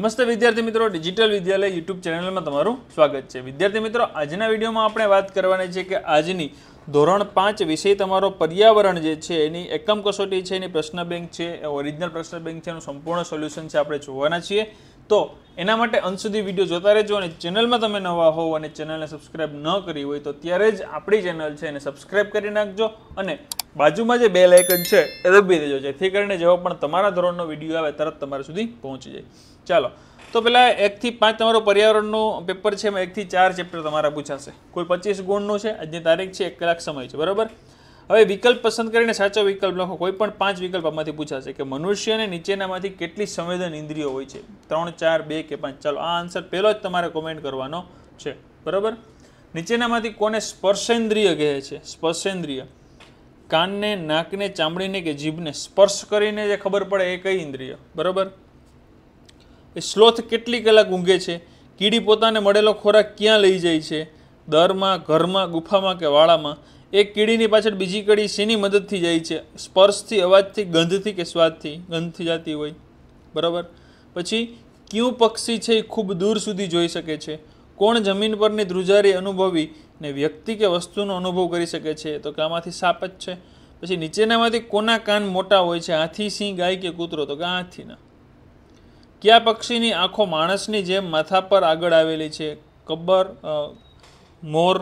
નમસ્તે વિદ્યાર્થી મિત્રો ડિજિટલ વિદ્યાલય યુટ્યુબ ચેનલમાં તમારું સ્વાગત છે વિદ્યાર્થી મિત્રો આજના વિડીયોમાં આપણે વાત કરવાની છે કે આજની ધોરણ પાંચ વિષય તમારો પર્યાવરણ જે છે એની એકમ કસોટી છે એની પ્રશ્ન બેંક છે ઓરિજિનલ પ્રશ્ન બેંક છે એનું સંપૂર્ણ સોલ્યુશન છે આપણે જોવાના છીએ તો એના માટે અંત સુધી વિડીયો જોતા રહેજો અને ચેનલમાં તમે નવા હોવ અને ચેનલને સબસ્ક્રાઇબ ન કરી હોય તો ત્યારે જ આપણી ચેનલ છે એને સબસ્ક્રાઇબ કરી નાખજો અને બાજુમાં જે બે લાઇકન છે એ દબી દેજો જેથી કરીને જેવો પણ તમારા ધોરણનો વિડીયો આવે તરત તમારા સુધી પહોંચી જાય ચાલો તો પહેલાં એકથી પાંચ તમારું પર્યાવરણનું પેપર છે એમાં એકથી ચાર ચેપ્ટર તમારા પૂછાશે કુલ પચીસ ગુણનું છે આજની તારીખ છે એક કલાક સમય છે બરાબર હવે વિકલ્પ પસંદ કરીને સાચો વિકલ્પ લખો કોઈ પણ પાંચ વિકલ્પમાંથી પૂછાશે કે મનુષ્યને નીચેનામાંથી કેટલી સંવેદન ઇન્દ્રિયો હોય છે ત્રણ ચાર બે કે પાંચ ચાલો આ આન્સર પહેલો જ તમારે કોમેન્ટ કરવાનો છે બરાબર નીચેનામાંથી કોને સ્પર્શેન્દ્રિય કહે છે સ્પર્શેન્દ્રિય કાનને નાકને ચામડીને કે જીભને સ્પર્શ કરીને જે ખબર પડે એ કઈ ઇન્દ્રિય બરાબર એ સ્લોથ કેટલી કલાક ઊંઘે છે કીડી પોતાને મળેલો ખોરાક ક્યાં લઈ જાય છે દરમાં ઘરમાં ગુફામાં કે વાળામાં એક કીડીની પાછળ બીજી કડી શેની મદદથી જાય છે સ્પર્શથી અવાજથી ગંધથી કે સ્વાદથી ગંધથી જતી હોય બરાબર પછી કયું પક્ષી છે એ ખૂબ દૂર સુધી જોઈ શકે છે કોણ જમીન પરની ધ્રુજારી અનુભવી ને વ્યક્તિ કે વસ્તુનો અનુભવ કરી શકે છે તો કે આમાંથી સાપ જ છે પછી નીચેનામાંથી કોના કાન મોટા હોય છે હાથી સિંહ ગાય કે કૂતરો તો કે હાથીના કયા પક્ષીની આંખો માણસની જેમ માથા પર આગળ આવેલી છે કબર મોર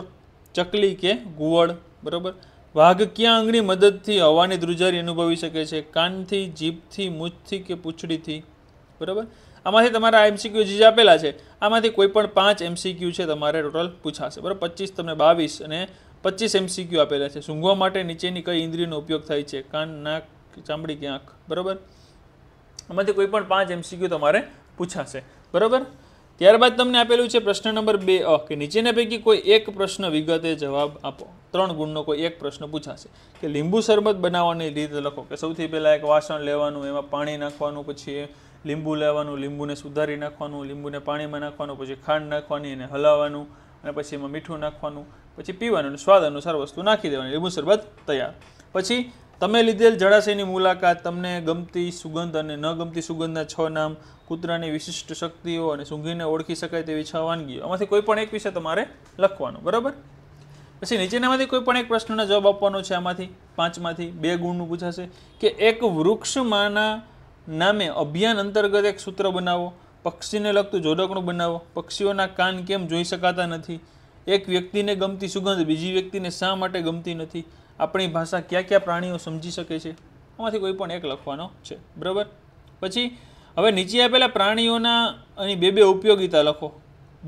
ચકલી કે ગુવડ બરાબર વાઘ ક્યાં આંગળી મદદથી હવાની ધ્રુજારી અનુભવી શકે છે કાનથી જીભથી મૂછથી કે પૂંછડીથી બરાબર આમાંથી તમારા એમસીક્યુ જે આપેલા છે આમાંથી કોઈ પણ પાંચ એમસીક્યુ છે તમારે ટોટલ પૂછાશે બરાબર પચીસ તમને બાવીસ અને પચીસ એમસીક્યુ આપેલા છે સૂંઘવા માટે નીચેની કઈ ઇન્દ્રિયનો ઉપયોગ થાય છે કાન નાક ચામડી કે આંખ બરાબર આમાંથી કોઈ પણ પાંચ એમસીક્યુ તમારે પૂછાશે બરાબર ત્યારબાદ તમને આપેલું છે પ્રશ્ન નંબર બે કે નીચેના પૈકી કોઈ એક પ્રશ્ન વિગતે જવાબ આપો ત્રણ ગુણનો કોઈ એક પ્રશ્ન પૂછાશે કે લીંબુ શરબત બનાવવાની રીત લખો કે સૌથી પહેલાં એક વાસણ લેવાનું એમાં પાણી નાખવાનું પછી લીંબુ લેવાનું લીંબુને સુધારી નાખવાનું લીંબુને પાણીમાં નાખવાનું પછી ખાંડ નાખવાની એને હલાવવાનું અને પછી એમાં મીઠું નાખવાનું પછી પીવાનું અને સ્વાદ અનુસાર વસ્તુ નાખી દેવાની લીંબુ શરબત તૈયાર પછી તમે લીધેલ જળાશયની મુલાકાત તમને ગમતી સુગંધ અને ન ગમતી સુગંધના છ નામ કૂતરાની વિશિષ્ટ શક્તિઓ અને સૂંઘીને ઓળખી શકાય તેવી છ વાનગીઓ આમાંથી કોઈ પણ એક વિશે તમારે લખવાનું બરાબર પછી નીચેનામાંથી કોઈ પણ એક પ્રશ્નનો જવાબ આપવાનો છે આમાંથી પાંચમાંથી બે ગુણનું પૂછાશે કે એક વૃક્ષમાંના નામે અભિયાન અંતર્ગત એક સૂત્ર બનાવો પક્ષીને લગતું જોડકણું બનાવો પક્ષીઓના કાન કેમ જોઈ શકાતા નથી એક વ્યક્તિને ગમતી સુગંધ બીજી વ્યક્તિને શા માટે ગમતી નથી આપણી ભાષા કયા કયા પ્રાણીઓ સમજી શકે છે આમાંથી કોઈ પણ એક લખવાનો છે બરાબર પછી હવે નીચે આપેલા પ્રાણીઓના અહીં બે બે ઉપયોગિતા લખો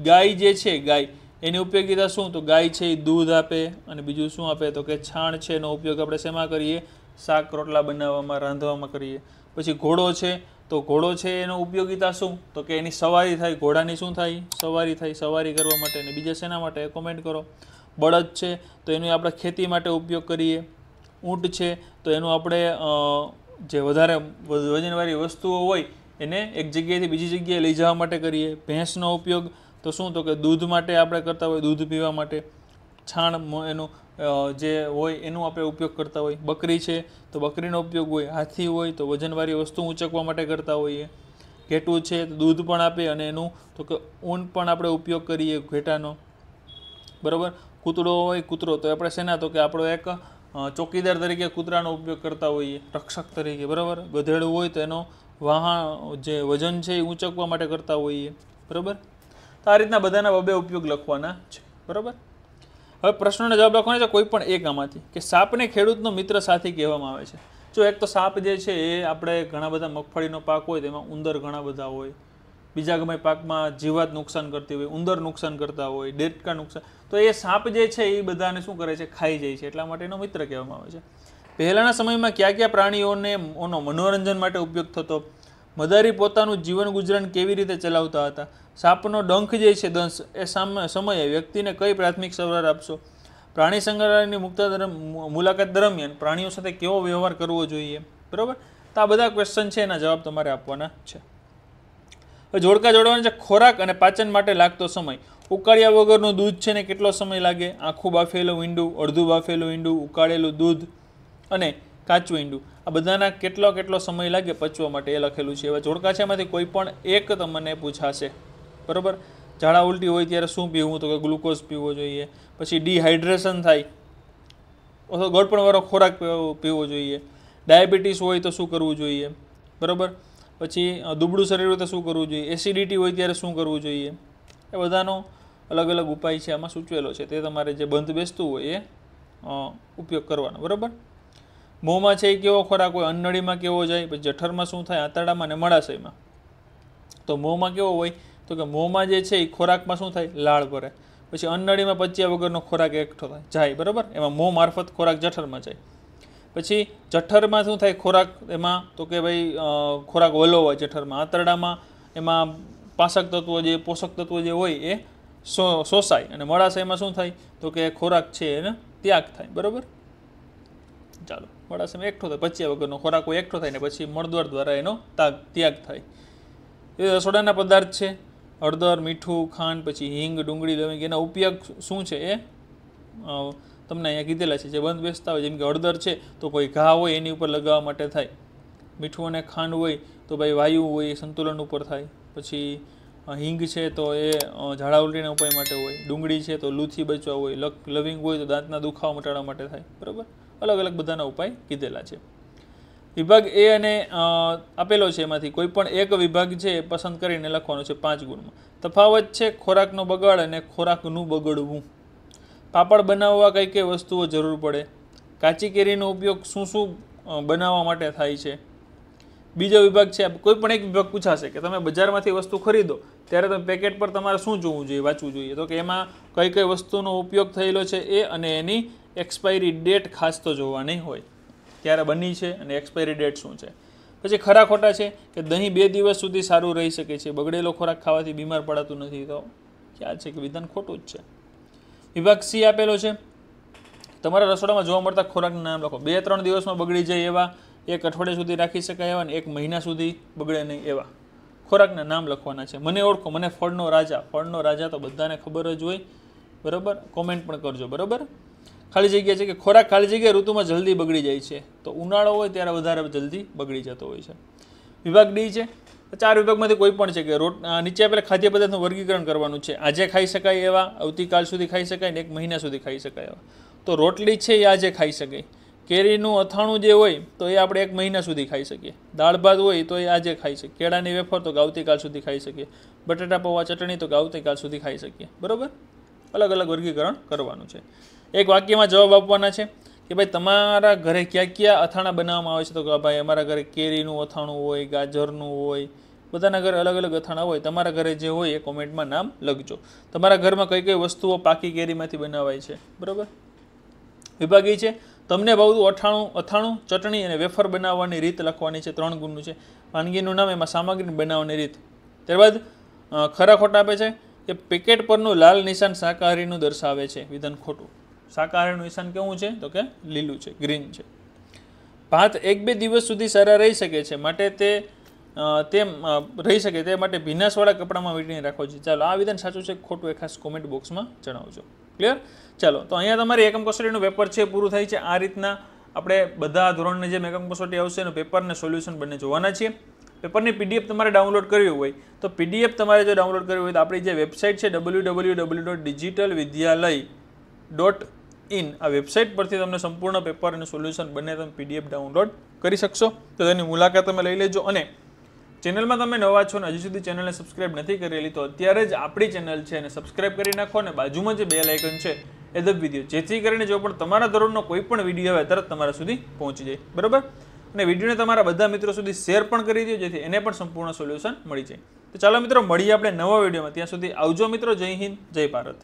ગાય જે છે ગાય એની ઉપયોગિતા શું તો ગાય છે એ દૂધ આપે અને બીજું શું આપે તો કે છાણ છે એનો ઉપયોગ આપણે શેમાં કરીએ શાક રોટલા બનાવવામાં રાંધવામાં કરીએ પછી ઘોડો છે તો ઘોડો છે એનો ઉપયોગીતા શું તો કે એની સવારી થાય ઘોડાની શું થાય સવારી થાય સવારી કરવા માટે અને બીજા શેના માટે કોમેન્ટ કરો બળદ છે તો એનો આપણે ખેતી માટે ઉપયોગ કરીએ ઊંટ છે તો એનું આપણે જે વધારે વજનવાળી વસ્તુઓ હોય એને એક જગ્યાએથી બીજી જગ્યાએ લઈ જવા માટે કરીએ ભેંસનો ઉપયોગ તો શું તો કે દૂધ માટે આપણે કરતા હોય દૂધ પીવા માટે છાણ એનું જે હોય એનો આપણે ઉપયોગ કરતા હોય બકરી છે તો બકરીનો ઉપયોગ હોય હાથી હોય તો વજનવાળી વસ્તુ ઊંચકવા માટે કરતા હોઈએ ઘેટું છે તો દૂધ પણ આપે અને એનું તો કે ઊન પણ આપણે ઉપયોગ કરીએ ઘેટાનો બરાબર કૂતરો હોય કૂતરો તો આપણે શેના તો કે આપણો એક ચોકીદાર તરીકે કૂતરાનો ઉપયોગ કરતા હોઈએ રક્ષક તરીકે બરાબર ગધેડું હોય તો એનો વાહણ જે વજન છે એ ઊંચકવા માટે કરતા હોઈએ બરાબર તો આ રીતના બધાના બબે ઉપયોગ લખવાના છે બરાબર હવે પ્રશ્નનો જવાબ લખવાનો છે કોઈ પણ એક આમાંથી કે સાપને ખેડૂતનો મિત્ર સાથી કહેવામાં આવે છે જો એક તો સાપ જે છે એ આપણે ઘણા બધા મગફળીનો પાક હોય તેમાં ઉંદર ઘણા બધા હોય બીજા ગમે પાકમાં જીવાત નુકસાન કરતી હોય ઉંદર નુકસાન કરતા હોય ડેટકા નુકસાન તો એ સાપ જે છે એ બધાને શું કરે છે ખાઈ જાય છે એટલા માટેનો મિત્ર કહેવામાં આવે છે પહેલાંના સમયમાં કયા કયા પ્રાણીઓને ઓનો મનોરંજન માટે ઉપયોગ થતો મદારી પોતાનું જીવન ગુજરાન કેવી રીતે ચલાવતા હતા સાપનો ડંખ જે છે દંશ એ સામે સમયે વ્યક્તિને કઈ પ્રાથમિક સવાર આપશો પ્રાણી સંગ્રહાલયની મુક્તા મુલાકાત દરમિયાન પ્રાણીઓ સાથે કેવો વ્યવહાર કરવો જોઈએ બરાબર તો આ બધા ક્વેશ્ચન છે એના જવાબ તમારે આપવાના છે જોડકા જોડવાનો છે ખોરાક અને પાચન માટે લાગતો સમય ઉકાળ્યા વગરનું દૂધ છે ને કેટલો સમય લાગે આખું બાફેલું ઈંડું અડધું બાફેલું ઈંડું ઉકાળેલું દૂધ અને કાચું ઈંડું આ બધાના કેટલો કેટલો સમય લાગે પચવા માટે એ લખેલું છે એવા જોડકાછામાંથી કોઈ પણ એક તમને પૂછાશે બરાબર ઝાડા ઉલટી હોય ત્યારે શું પીવું તો કે ગ્લુકોઝ પીવો જોઈએ પછી ડિહાઇડ્રેશન થાય અથવા ગળપણવાળો ખોરાક પીવો જોઈએ ડાયાબિટીસ હોય તો શું કરવું જોઈએ બરાબર પછી દુબળું શરીર હોય તો શું કરવું જોઈએ એસિડિટી હોય ત્યારે શું કરવું જોઈએ એ બધાનો અલગ અલગ ઉપાય છે આમાં સૂચવેલો છે તે તમારે જે બંધ બેસતું હોય એ ઉપયોગ કરવાનો બરાબર મોંમાં છે એ કેવો ખોરાક હોય અન્નળીમાં કેવો જાય પછી જઠરમાં શું થાય આંતરડામાં ને મળાશયમાં તો મોંમાં કેવો હોય તો કે મોંમાં જે છે એ ખોરાકમાં શું થાય લાળ ભરે પછી અન્નળીમાં પચ્યા વગરનો ખોરાક એકઠો થાય જાય બરાબર એમાં મોં મારફત ખોરાક જઠરમાં જાય પછી જઠરમાં શું થાય ખોરાક એમાં તો કે ભાઈ ખોરાક વલો હોય જઠરમાં આંતરડામાં એમાં પાસક તત્વો જે પોષક તત્વો જે હોય એ શોષાય અને મળાશયમાં શું થાય તો કે ખોરાક છે એને ત્યાગ થાય બરાબર ચાલો મળાશયમાં એકઠો થાય પચ્યા વગરનો ખોરાક એકઠો થાય ને પછી મળદવાર દ્વારા એનો તાગ ત્યાગ થાય એ રસોડાના પદાર્થ છે હળદર મીઠું ખાંડ પછી હિંગ ડુંગળી લવિંગ એના ઉપયોગ શું છે એ તમને અહીંયા કીધેલા છે જે બંધ બેસતા હોય જેમ કે હળદર છે તો કોઈ ઘા હોય એની ઉપર લગાવવા માટે થાય મીઠું અને ખાંડ હોય તો ભાઈ વાયુ હોય સંતુલન ઉપર થાય પછી હિંગ છે તો એ ઝાડા ઉલટીના ઉપાય માટે હોય ડુંગળી છે તો લૂથી બચવા હોય લવિંગ હોય તો દાંતના દુખાવા મટાડવા માટે થાય બરાબર અલગ અલગ બધાના ઉપાય કીધેલા છે વિભાગ એ અને આપેલો છે એમાંથી કોઈ પણ એક વિભાગ છે પસંદ કરીને લખવાનો છે પાંચ ગુણમાં તફાવત છે ખોરાકનો બગાડ અને ખોરાકનું બગડવું પાપડ બનાવવા કઈ કઈ વસ્તુઓ જરૂર પડે કાચી કેરીનો ઉપયોગ શું શું બનાવવા માટે થાય છે બીજો વિભાગ છે કોઈ પણ એક વિભાગ પૂછાશે કે તમે બજારમાંથી વસ્તુ ખરીદો ત્યારે તમે પેકેટ પર તમારે શું જોવું જોઈએ વાંચવું જોઈએ તો કે એમાં કઈ કઈ વસ્તુનો ઉપયોગ થયેલો છે એ અને એની એક્સપાયરી ડેટ ખાસ તો જોવાની હોય ક્યારે બની છે અને એક્સપાયરી ડેટ શું છે પછી ખરા ખોટા છે કે દહીં બે દિવસ સુધી સારું રહી શકે છે બગડેલો ખોરાક ખાવાથી બીમાર પડાતું નથી તો ખ્યાલ છે કે વિધાન ખોટું જ છે વિભાગ સી આપેલો છે તમારા રસોડામાં જોવા મળતા ખોરાકના નામ લખો બે ત્રણ દિવસમાં બગડી જાય એવા એક અઠવાડિયા સુધી રાખી શકાય એવા અને એક મહિના સુધી બગડે નહીં એવા ખોરાકના નામ લખવાના છે મને ઓળખો મને ફળનો રાજા ફળનો રાજા તો બધાને ખબર જ હોય બરાબર કોમેન્ટ પણ કરજો બરાબર ખાલી જગ્યા છે કે ખોરાક ખાલી જગ્યા ઋતુમાં જલ્દી બગડી જાય છે તો ઉનાળો હોય ત્યારે વધારે જલ્દી બગડી જતો હોય છે વિભાગ ડી છે ચાર વિભાગમાંથી કોઈ પણ છે કે રોટ નીચે આપણે ખાદ્ય પદાર્થનું વર્ગીકરણ કરવાનું છે આજે ખાઈ શકાય એવા આવતીકાલ સુધી ખાઈ શકાય ને એક મહિના સુધી ખાઈ શકાય એવા તો રોટલી છે એ આજે ખાઈ શકાય કેરીનું અથાણું જે હોય તો એ આપણે એક મહિના સુધી ખાઈ શકીએ દાળ ભાત હોય તો એ આજે ખાઈ શકીએ કેળાની વેફર તો આવતીકાલ સુધી ખાઈ શકીએ બટાટા પૌવા ચટણી તો આવતીકાલ સુધી ખાઈ શકીએ બરાબર અલગ અલગ વર્ગીકરણ કરવાનું છે એક વાક્યમાં જવાબ આપવાના છે કે ભાઈ તમારા ઘરે ક્યાં ક્યાં અથાણાં બનાવવામાં આવે છે તો કે ભાઈ અમારા ઘરે કેરીનું અથાણું હોય ગાજરનું હોય બધાના ઘરે અલગ અલગ અથાણાં હોય તમારા ઘરે જે હોય એ કોમેન્ટમાં નામ લખજો તમારા ઘરમાં કઈ કઈ વસ્તુઓ પાકી કેરીમાંથી બનાવાય છે બરાબર વિભાગ છે તમને ભાવતું અથાણું અથાણું ચટણી અને વેફર બનાવવાની રીત લખવાની છે ત્રણ ગુણનું છે વાનગીનું નામ એમાં સામગ્રી બનાવવાની રીત ત્યારબાદ ખરા ખોટા આપે છે કે પેકેટ પરનું લાલ નિશાન શાકાહારીનું દર્શાવે છે વિધાન ખોટું શાકાહારીનું નિશાન કેવું છે તો કે લીલું છે ગ્રીન છે ભાત એક બે દિવસ સુધી સારા રહી શકે છે માટે તે તેમ રહી શકે તે માટે ભીનાસવાળા કપડામાં વીંટીને રાખવો જોઈએ ચાલો આ વિધાન સાચું છે ખોટું એ ખાસ કોમેન્ટ બોક્સમાં જણાવજો ક્લિયર ચાલો તો અહીંયા તમારી એકમ કસોટીનું પેપર છે પૂરું થાય છે આ રીતના આપણે બધા ધોરણની જેમ એકમ કસોટી આવશે એનું પેપરને સોલ્યુશન બંને જોવાના છીએ પેપરની પીડીએફ તમારે ડાઉનલોડ કરવી હોય તો પીડીએફ તમારે જો ડાઉનલોડ કરવી હોય તો આપણી જે વેબસાઇટ છે W W W dot digital Vidyalaya dot in આ વેબસાઇટ પરથી તમને સંપૂર્ણ પેપર અને સોલ્યુશન બંને તમે પીડીએફ ડાઉનલોડ કરી શકશો તો તેની મુલાકાત તમે લઈ લેજો અને ચેનલમાં તમે નવા છો અને હજી સુધી ચેનલને સબસ્ક્રાઇબ નથી કરેલી તો અત્યારે જ આપણી ચેનલ છે અને સબસ્ક્રાઇબ કરી નાખો અને બાજુમાં જે બે લાઇકન છે એ દબાવી દો જેથી કરીને જો પણ તમારા ધોરણનો કોઈ પણ વિડીયો આવે તરત તમારા સુધી પહોંચી જાય બરાબર અને વિડીયોને તમારા બધા મિત્રો સુધી શેર પણ કરી દો જેથી એને પણ સંપૂર્ણ સોલ્યુશન મળી જાય તો ચાલો મિત્રો મળીએ આપણે નવા વિડીયોમાં ત્યાં સુધી આવજો મિત્રો જય હિન્દ જય ભારત